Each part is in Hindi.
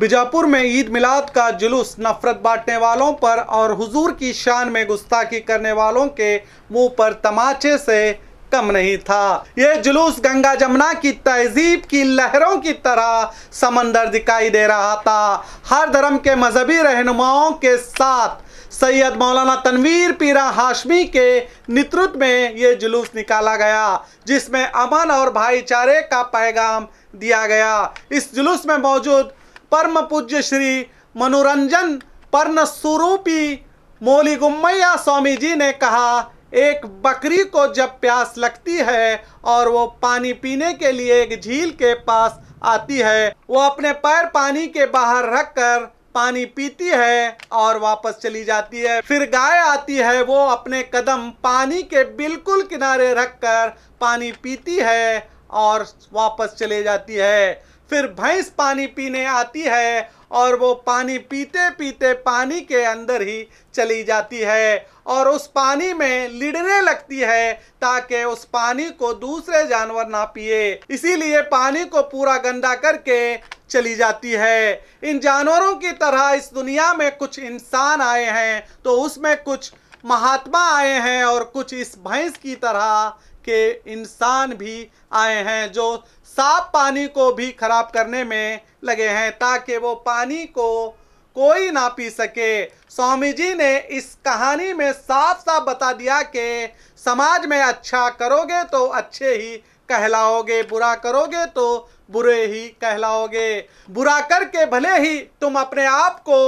बीजापुर में ईद मिलाद का जुलूस नफरत बांटने वालों पर और हुजूर की शान में गुस्ताखी करने वालों के मुंह पर तमाचे से कम नहीं था यह जुलूस गंगा जमुना की तहजीब की लहरों की तरह समंदर दिखाई दे रहा था हर धर्म के मजहबी रहनुमाओं के साथ सैयद मौलाना तनवीर पीरा हाशमी के नेतृत्व में ये जुलूस निकाला गया जिसमें अमन और भाईचारे का पैगाम दिया गया इस जुलूस में मौजूद परम पूज्य श्री मनोरंजन पर्ण स्वरूपी मोली स्वामी जी ने कहा एक बकरी को जब प्यास लगती है और वो पानी पीने के लिए एक झील के पास आती है वो अपने पैर पानी के बाहर रख कर पानी पीती है और वापस चली जाती है फिर गाय आती है वो अपने कदम पानी के बिल्कुल किनारे रख कर पानी पीती है और वापस चले जाती है फिर भैंस पानी पीने आती है और वो पानी पीते पीते पानी के अंदर ही चली जाती है और उस पानी में लिड़ने लगती है ताकि उस पानी को दूसरे जानवर ना पिए इसीलिए पानी को पूरा गंदा करके चली जाती है इन जानवरों की तरह इस दुनिया में कुछ इंसान आए हैं तो उसमें कुछ महात्मा आए हैं और कुछ इस भैंस की तरह के इंसान भी आए हैं जो साफ पानी को भी खराब करने में लगे हैं ताकि वो पानी को कोई ना पी सके स्वामी जी ने इस कहानी में साफ साफ बता दिया कि समाज में अच्छा करोगे तो अच्छे ही कहलाओगे बुरा करोगे तो बुरे ही कहलाओगे बुरा करके भले ही तुम अपने आप को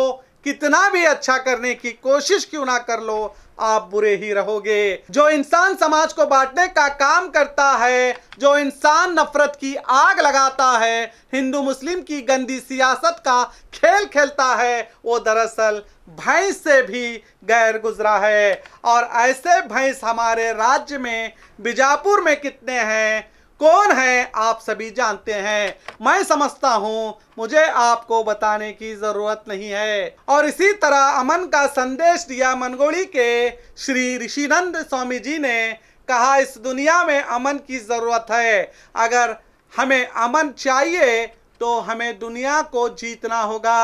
कितना भी अच्छा करने की कोशिश क्यों ना कर लो आप बुरे ही रहोगे जो इंसान समाज को बांटने का काम करता है जो इंसान नफरत की आग लगाता है हिंदू मुस्लिम की गंदी सियासत का खेल खेलता है वो दरअसल भैंस से भी गैर गुजरा है और ऐसे भैंस हमारे राज्य में बीजापुर में कितने हैं कौन है आप सभी जानते हैं मैं समझता हूँ मुझे आपको बताने की जरूरत नहीं है और इसी तरह अमन का संदेश दिया मनगोली के श्री ऋषिनंद स्वामी जी ने कहा इस दुनिया में अमन की जरूरत है अगर हमें अमन चाहिए तो हमें दुनिया को जीतना होगा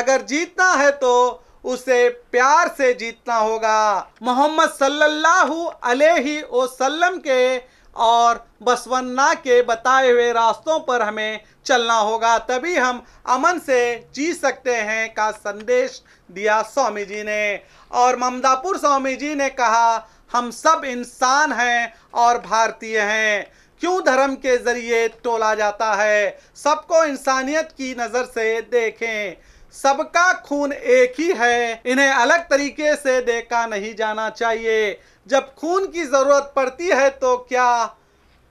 अगर जीतना है तो उसे प्यार से जीतना होगा मोहम्मद सल्लल्लाहु अलैहि वसल्लम के और बसवन्ना के बताए हुए रास्तों पर हमें चलना होगा तभी हम अमन से जी सकते हैं का संदेश दिया स्वामी जी ने और ममदापुर स्वामी जी ने कहा हम सब इंसान हैं और भारतीय हैं क्यों धर्म के जरिए टोला जाता है सबको इंसानियत की नज़र से देखें सबका खून एक ही है इन्हें अलग तरीके से देखा नहीं जाना चाहिए जब खून की ज़रूरत पड़ती है तो क्या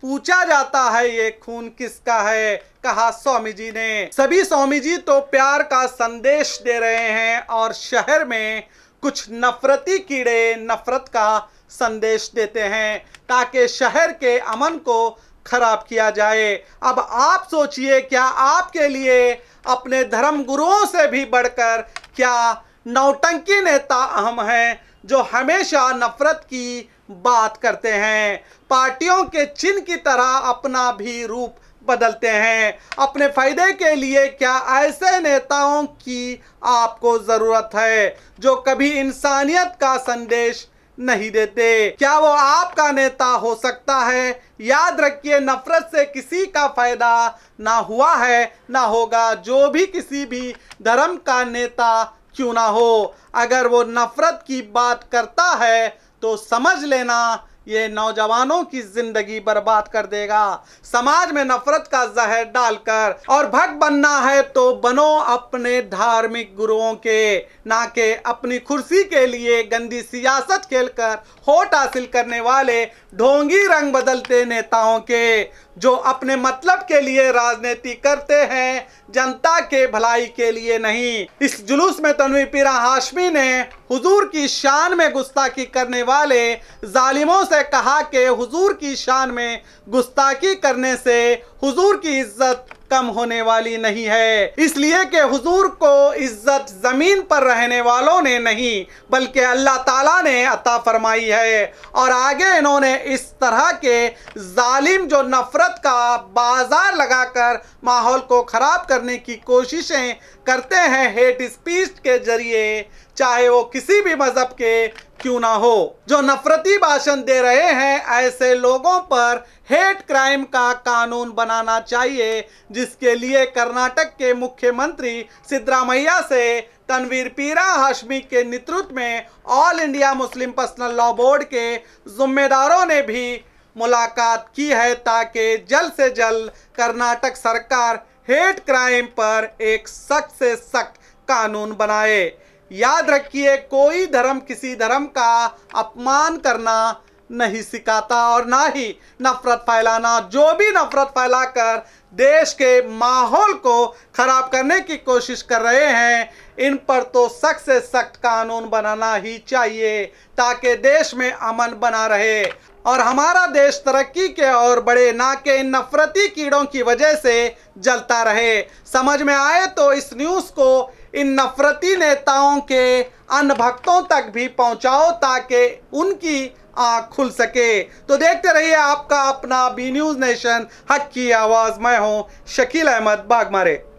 पूछा जाता है ये खून किसका है कहा स्वामी जी ने सभी स्वामी जी तो प्यार का संदेश दे रहे हैं और शहर में कुछ नफरती कीड़े नफरत का संदेश देते हैं ताकि शहर के अमन को खराब किया जाए अब आप सोचिए क्या आपके लिए अपने धर्म गुरुओं से भी बढ़कर क्या नौटंकी नेता अहम हैं जो हमेशा नफरत की बात करते हैं पार्टियों के चिन्ह की तरह अपना भी रूप बदलते हैं अपने फायदे के लिए क्या ऐसे नेताओं की आपको ज़रूरत है जो कभी इंसानियत का संदेश नहीं देते क्या वो आपका नेता हो सकता है याद रखिए नफरत से किसी का फायदा ना हुआ है ना होगा जो भी किसी भी धर्म का नेता क्यों ना हो अगर वो नफ़रत की बात करता है तो समझ लेना ये नौजवानों की जिंदगी बर्बाद कर देगा समाज में नफरत का जहर डालकर और भक्त बनना है तो बनो अपने धार्मिक गुरुओं के ना कि अपनी कुर्सी के लिए गंदी सियासत खेलकर होट हासिल करने वाले ढोंगी रंग बदलते नेताओं के जो अपने मतलब के लिए राजनीति करते हैं जनता के भलाई के लिए नहीं इस जुलूस में तनवी पीरा हाशमी ने हुजूर की शान में गुस्ताखी करने वाले जालिमों से कहा कि हुजूर की शान में गुस्ताखी करने से हुजूर की इज्जत कम होने वाली नहीं है इसलिए कि हुजूर को इज्जत जमीन पर रहने वालों ने नहीं बल्कि अल्लाह ताला ने अता फरमाई है और आगे इन्होंने इस तरह के जालिम जो नफ़रत का बाजार लगाकर माहौल को ख़राब करने की कोशिशें करते हैं हेट स्पीच के ज़रिए चाहे वो किसी भी मज़हब के क्यों ना हो जो नफरती भाषण दे रहे हैं ऐसे लोगों पर हेट क्राइम का कानून बनाना चाहिए जिसके लिए कर्नाटक के मुख्यमंत्री सिद्धरामैया से तनवीर पीरा हाशमी के नेतृत्व में all India Muslim personal law board के जिम्मेदारों ने भी मुलाकात की है ताकि जल्द से जल्द कर्नाटक सरकार हेट क्राइम पर एक सख्त से सख्त कानून बनाए याद रखिए कोई धर्म किसी धर्म का अपमान करना नहीं सिखाता और ना ही नफरत फैलाना जो भी नफरत फैलाकर देश के माहौल को खराब करने की कोशिश कर रहे हैं इन पर तो सख्त से सख्त कानून बनाना ही चाहिए ताकि देश में अमन बना रहे और हमारा देश तरक्की के और बड़े ना के इन नफरती कीड़ों की वजह से जलता रहे समझ में आए तो इस न्यूज़ को इन नफरती नेताओं के भक्तों तक भी पहुंचाओ ताकि उनकी आँख खुल सके तो देखते रहिए आपका अपना बी न्यूज़ नेशन हक की आवाज़ मैं हो शकील अहमद बागमारे